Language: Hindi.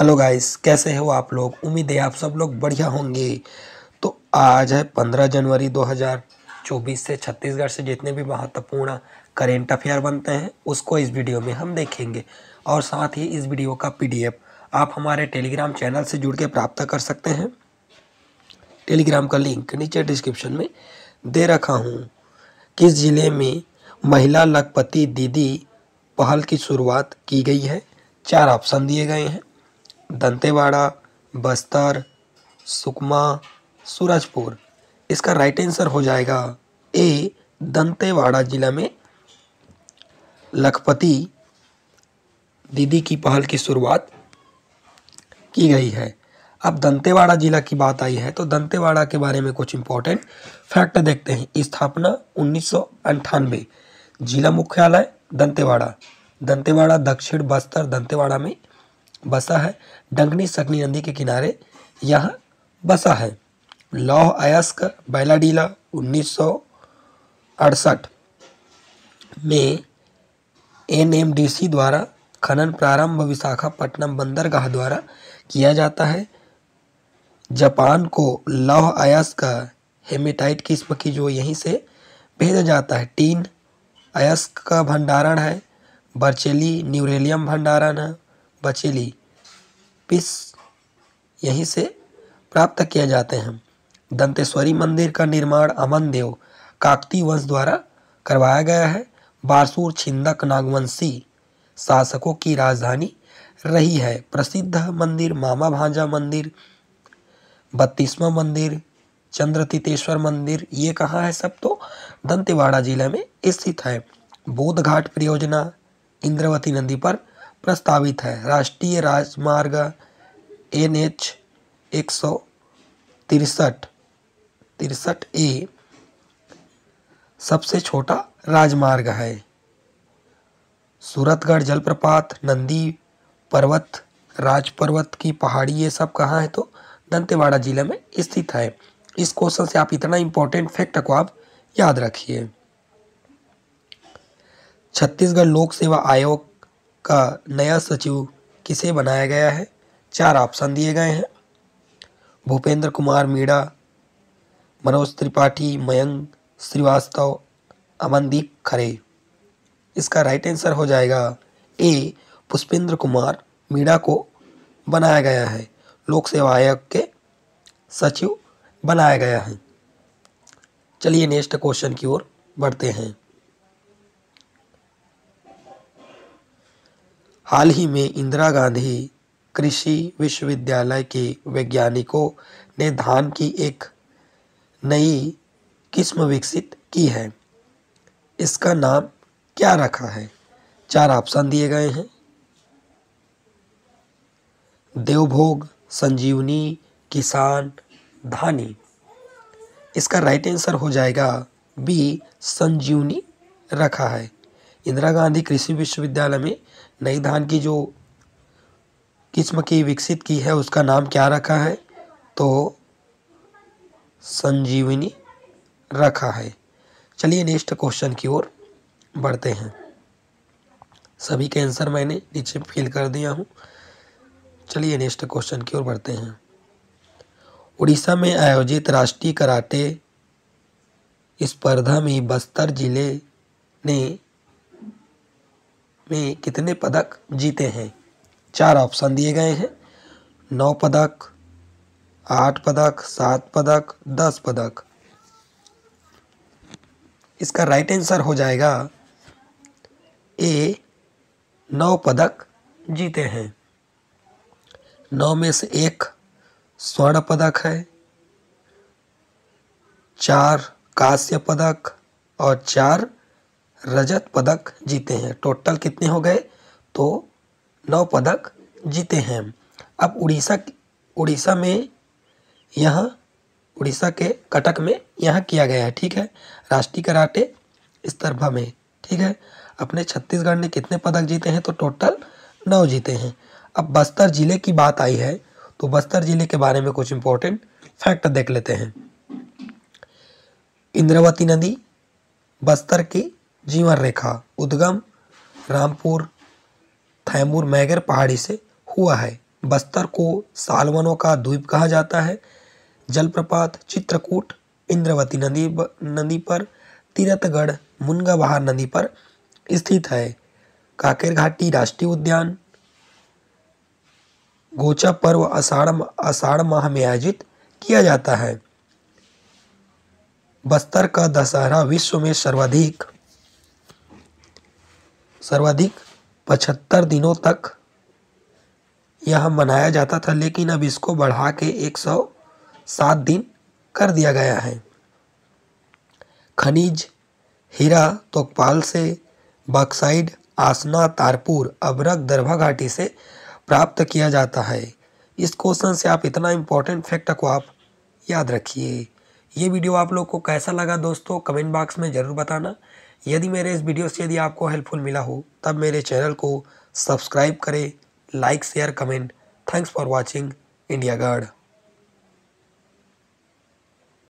हेलो गाइस कैसे हो आप लोग उम्मीद है आप सब लोग बढ़िया होंगे तो आज है पंद्रह जनवरी 2024 से छत्तीसगढ़ से जितने भी महत्वपूर्ण करेंट अफेयर बनते हैं उसको इस वीडियो में हम देखेंगे और साथ ही इस वीडियो का पीडीएफ आप हमारे टेलीग्राम चैनल से जुड़ के प्राप्त कर सकते हैं टेलीग्राम का लिंक नीचे डिस्क्रिप्शन में दे रखा हूँ किस ज़िले में महिला लखपति दीदी पहल की शुरुआत की गई है चार ऑप्शन दिए गए हैं दंतेवाड़ा बस्तर सुकमा सूरजपुर इसका राइट आंसर हो जाएगा ए दंतेवाड़ा जिला में लखपति दीदी की पहल की शुरुआत की गई है अब दंतेवाड़ा जिला की बात आई है तो दंतेवाड़ा के बारे में कुछ इंपॉर्टेंट फैक्ट देखते हैं स्थापना उन्नीस जिला मुख्यालय दंतेवाड़ा दंतेवाड़ा दक्षिण बस्तर दंतेवाड़ा में बसा है डंगनी सकनी नदी के किनारे यहाँ बसा है लौह अयस्क बैलाडीला उन्नीस में एनएमडीसी द्वारा खनन प्रारंभ विशाखापट्टनम बंदरगाह द्वारा किया जाता है जापान को लौह अयस्क हेमेटाइट किस्म की जो यहीं से भेजा जाता है टीन अयस्क का भंडारण है बर्चेली न्यूरेलियम भंडारण है बचेली पिस यहीं से प्राप्त किए जाते हैं दंतेश्वरी मंदिर का निर्माण अमन देव काकती वंश द्वारा करवाया गया है बारसूर छिंदक नागवंशी शासकों की राजधानी रही है प्रसिद्ध मंदिर मामा भांजा मंदिर बत्तीसवा मंदिर चंद्रतीतेश्वर मंदिर ये कहाँ है सब तो दंतेवाड़ा जिले में स्थित है बोध घाट परियोजना इंद्रवती नदी पर प्रस्तावित है राष्ट्रीय राजमार्ग एन एच एक सौ तिरसठ तिरसठ ए सबसे छोटा राजमार्ग है सूरतगढ़ जलप्रपात नंदी पर्वत राज पर्वत की पहाड़ी ये सब कहाँ है तो दंतेवाड़ा जिले में स्थित है इस क्वेश्चन से आप इतना इम्पोर्टेंट फैक्ट को आप याद रखिए छत्तीसगढ़ लोक सेवा आयोग का नया सचिव किसे बनाया गया है चार ऑप्शन दिए गए हैं भूपेंद्र कुमार मीणा मनोज त्रिपाठी मयंक श्रीवास्तव अमनदीप खरे इसका राइट आंसर हो जाएगा ए पुष्पेंद्र कुमार मीणा को बनाया गया है लोक सेवा आयोग के सचिव बनाया गया है चलिए नेक्स्ट क्वेश्चन की ओर बढ़ते हैं हाल ही में इंदिरा गांधी कृषि विश्वविद्यालय के वैज्ञानिकों ने धान की एक नई किस्म विकसित की है इसका नाम क्या रखा है चार ऑप्शन दिए गए हैं देवभोग संजीवनी किसान धानी इसका राइट आंसर हो जाएगा बी संजीवनी रखा है इंदिरा गांधी कृषि विश्वविद्यालय में नई धान की जो किस्म की विकसित की है उसका नाम क्या रखा है तो संजीवनी रखा है चलिए नेक्स्ट क्वेश्चन की ओर बढ़ते हैं सभी के आंसर मैंने नीचे फिल कर दिया हूँ चलिए नेक्स्ट क्वेश्चन की ओर बढ़ते हैं उड़ीसा में आयोजित राष्ट्रीय कराटे स्पर्धा में बस्तर जिले ने में कितने पदक जीते हैं चार ऑप्शन दिए गए हैं नौ पदक आठ पदक सात पदक दस पदक इसका राइट आंसर हो जाएगा ए नौ पदक जीते हैं नौ में से एक स्वर्ण पदक है चार कांस्य पदक और चार रजत पदक जीते हैं टोटल कितने हो गए तो नौ पदक जीते हैं अब उड़ीसा उड़ीसा में यह उड़ीसा के कटक में यहाँ किया गया है ठीक है राष्ट्रीय कराटे स्तरभा में ठीक है अपने छत्तीसगढ़ ने कितने पदक जीते हैं तो टोटल नौ जीते हैं अब बस्तर ज़िले की बात आई है तो बस्तर ज़िले के बारे में कुछ इम्पोर्टेंट फैक्ट देख लेते हैं इंद्रावती नदी बस्तर की जीवन रेखा उद्गम रामपुर थैमूर मैगर पहाड़ी से हुआ है बस्तर को सालवनों का द्वीप कहा जाता है जलप्रपात चित्रकूट इंद्रवती नदी नदी पर तीरथगढ़ मुनगाबहार नदी पर स्थित है काकेर घाटी राष्ट्रीय उद्यान गोचा पर्व आषाढ़ अषाढ़ माह में आयोजित किया जाता है बस्तर का दशहरा विश्व में सर्वाधिक सर्वाधिक पचहत्तर दिनों तक यह मनाया जाता था लेकिन अब इसको बढ़ा के एक सौ सात दिन कर दिया गया है खनिज हीरा तोकपाल से बक्साइड आसना तारपुर अबरक दरभा घाटी से प्राप्त किया जाता है इस क्वेश्चन से आप इतना इम्पोर्टेंट फैक्ट को आप याद रखिए ये वीडियो आप लोग को कैसा लगा दोस्तों कमेंट बॉक्स में ज़रूर बताना यदि मेरे इस वीडियो से यदि आपको हेल्पफुल मिला हो तब मेरे चैनल को सब्सक्राइब करें like share comment thanks for watching India guard